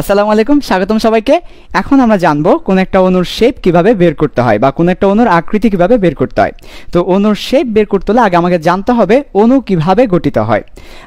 আসসালামু আলাইকুম স্বাগতম সবাইকে এখন আমরা জানবো কোন একটা অনুর শেপ কিভাবে বের করতে হয় বা কোন একটা অনুর আকৃতি কিভাবে বের করতে হয় তো অনুর শেপ বের করতে হলে আগে আমাকে জানতে হবে অনু কিভাবে গঠিত হয়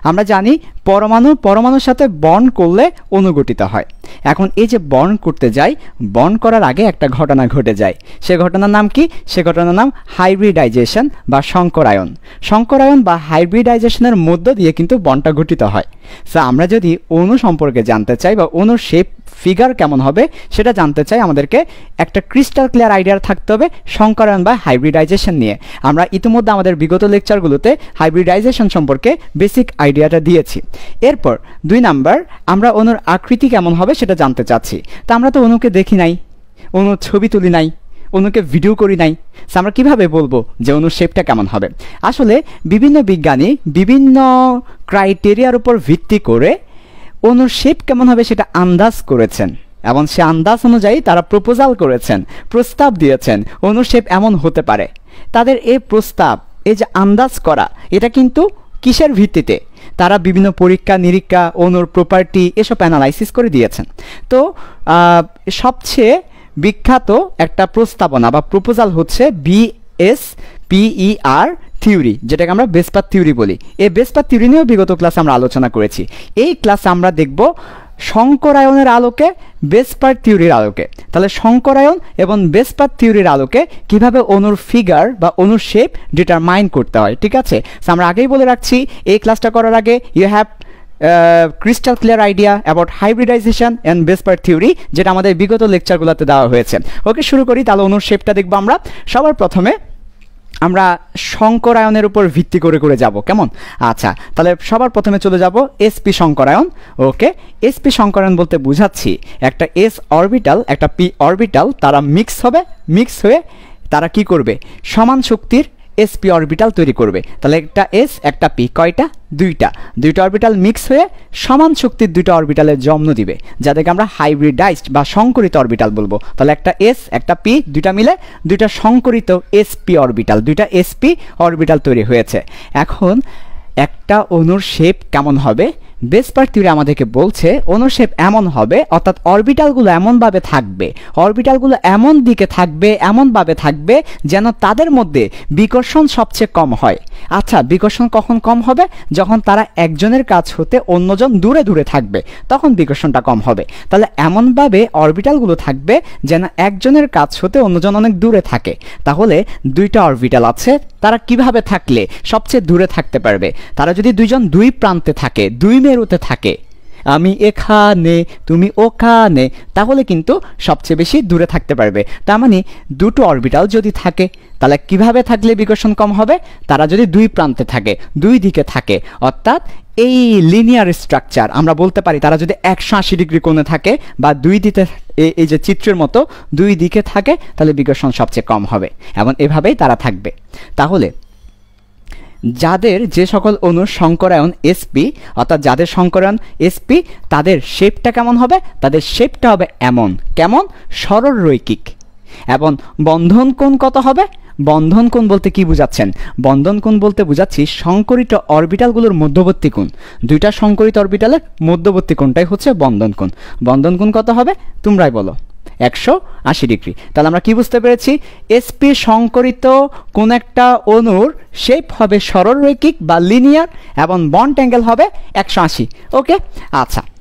আমরা জানি পরমাণু পরমাণুর সাথে বন্ড করলে অণু গঠিত হয় এখন এই যে বর্ণ করতে যাই বর্ণ করার আগে একটা ঘটনা ঘটে যায় সে ঘটনার নাম কি সে ঘটনার নাম হাইব্রিডাইজেশন বা শঙ্করায়ন শঙ্করায়ন বা হাইব্রিডাইজেশনের মধ্য দিয়ে কিন্তু বনটা গঠিত হয় সো আমরা যদি অণু সম্পর্কে জানতে চাই বা অণুর শেপ ফিগার কেমন হবে সেটা জানতে চাই আমাদেরকে একটা ক্রিস্টাল ক্লিয়ার আইডিয়া থাকতে হবে সংকরণ বা হাইব্রিডাইজেশন নিয়ে আমরা ইতিমধ্যে আমাদের বিগত লেকচারগুলোতে হাইব্রিডাইজেশন সম্পর্কে বেসিক আইডিয়াটা দিয়েছি এরপর দুই নাম্বার আমরা অনুর আকৃতি কেমন হবে হয় সেটা জানতে চাচ্ছি তা আমরা তো অনুকে দেখি নাই অনু ছবি তুলি নাই অনুকে ভিডিও করি নাই আমরা কীভাবে বলবো যে অনু শেপটা কেমন হবে আসলে বিভিন্ন বিজ্ঞানী বিভিন্ন ক্রাইটেরিয়ার উপর ভিত্তি করে অনুর শেপ কেমন হবে সেটা আন্দাজ করেছেন এবং সে আন্দাজ অনুযায়ী তারা প্রপোজাল করেছেন প্রস্তাব দিয়েছেন অনুর শেপ এমন হতে পারে তাদের এই প্রস্তাব এই যে আন্দাজ করা এটা কিন্তু কিসের ভিত্তিতে তারা বিভিন্ন পরীক্ষা নিরীক্ষা অনুর প্রপার্টি এসব অ্যানালাইসিস করে দিয়েছেন তো সবচেয়ে বিখ্যাত একটা প্রস্তাবনা বা প্রপোজাল হচ্ছে বিএস পিইআর থিওরি যেটাকে আমরা বেসপাত থিওরি বলি এই বেসপাত থিওরি নিয়েও বিগত ক্লাসে আমরা আলোচনা করেছি এই ক্লাসে আমরা দেখব শঙ্করায়নের আলোকে বেসপার থিওরির আলোকে তাহলে শঙ্করায়ন এবং বেসপার থিওরির আলোকে কিভাবে অনুর ফিগার বা অনুর শেপ ডিটারমাইন করতে হয় ঠিক আছে আমরা আগেই বলে রাখছি এই ক্লাসটা করার আগে you have crystal clear idea about hybridization and VSEPR theory যেটা আমাদের বিগত লেকচারগুলোতে দেওয়া হয়েছে ওকে শুরু করি তাহলে অনুর শেপটা দেখবো আমরা সবার প্রথমে আমরা শঙ্করায়নের উপর ভিত্তি করে করে যাব কেমন আচ্ছা তাহলে সবার প্রথমে চলে যাব এসপি শঙ্করায়ন ওকে এসপি শঙ্করায়ন বলতে বুঝাচ্ছি একটা এস অরবিটাল একটা পি অরবিটাল তারা মিক্স হবে মিক্স হয়ে তারা কি করবে সমান শক্তির এসপি অরবিটাল তৈরি করবে তাহলে একটা এস একটা পি কয়টা দুইটা দুইটা অরবিটাল মিক্স হয়ে সমান শক্তির দুইটা অরবিটালের জন্ম দিবে যাদেরকে আমরা হাইব্রিডাইজড বা সংকরিত অরবিটাল বলবো তাহলে একটা এস একটা পি দুইটা মিলে দুইটা সংকরিত এসপি অরবিটাল দুইটা এসপি অরবিটাল তৈরি হয়েছে এখন একটা অনুর শেপ কেমন হবে বেস পার্ট থিওরি আমাদেরকে বলছে অনুশেপ এমন হবে অর্থাৎ অরবিটালগুলো এমনভাবে থাকবে অরবিটালগুলো এমন দিকে থাকবে এমনভাবে থাকবে যেন তাদের মধ্যে বিকর্ষণ সবচেয়ে কম হয় আচ্ছা বিকর্ষণ কখন কম হবে যখন তারা একজনের কাছ হতে অন্যজন দূরে দূরে থাকবে তখন বিকর্ষণটা কম হবে তাহলে এমনভাবে অরবিটালগুলো থাকবে যেন একজনের কাছ হতে অন্যজন অনেক দূরে থাকে তাহলে দুইটা অরবিটাল আছে তারা কিভাবে থাকলে সবচেয়ে দূরে থাকতে পারবে তারা যদি দুইজন দুই প্রান্তে থাকে দুই মেরুতে থাকে আমি এখানে তুমি ওখানে তাহলে কিন্তু সবচেয়ে বেশি দূরে থাকতে পারবে তার মানে দুটো অরবিটাল যদি থাকে তাহলে কিভাবে থাকলে বিকর্ষণ কম হবে তারা যদি দুই প্রান্তে থাকে দুই দিকে থাকে অর্থাৎ এই লিনিয়ার স্ট্রাকচার আমরা বলতে পারি তারা যদি একশো আশি ডিগ্রি কোণে থাকে বা দুই দিতে এই যে চিত্রের মতো দুই দিকে থাকে তাহলে বিকর্ষণ সবচেয়ে কম হবে এবং এভাবেই তারা থাকবে তাহলে যাদের যে সকল অণুর সংকরায়ন এসপি অর্থাৎ যাদের সংকরায়ন এসপি তাদের শেপটা কেমন হবে তাদের শেপটা হবে এমন কেমন সরল রৈকিক এবং বন্ধন কোণ কত হবে বন্ধন কোণ বলতে কি বুঝাচ্ছেন বন্ধন কোণ বলতে বুঝাচ্ছি সংকরিত অরবিটালগুলোর মধ্যবর্তী কোণ দুইটা সংকরিত অরবিটালের মধ্যবর্তী কোণটাই হচ্ছে বন্ধন কোণ বন্ধন কোণ কত হবে তোমরাই বলো একশো আশি ডিগ্রি তাহলে আমরা কি বুঝতে পেরেছি এসপি সংকরিত কোন একটা অনুর শেপ হবে সরলরৈখিক বা লিনিয়ার এবং বন্ড অ্যাঙ্গেল হবে একশো আশি ওকে আচ্ছা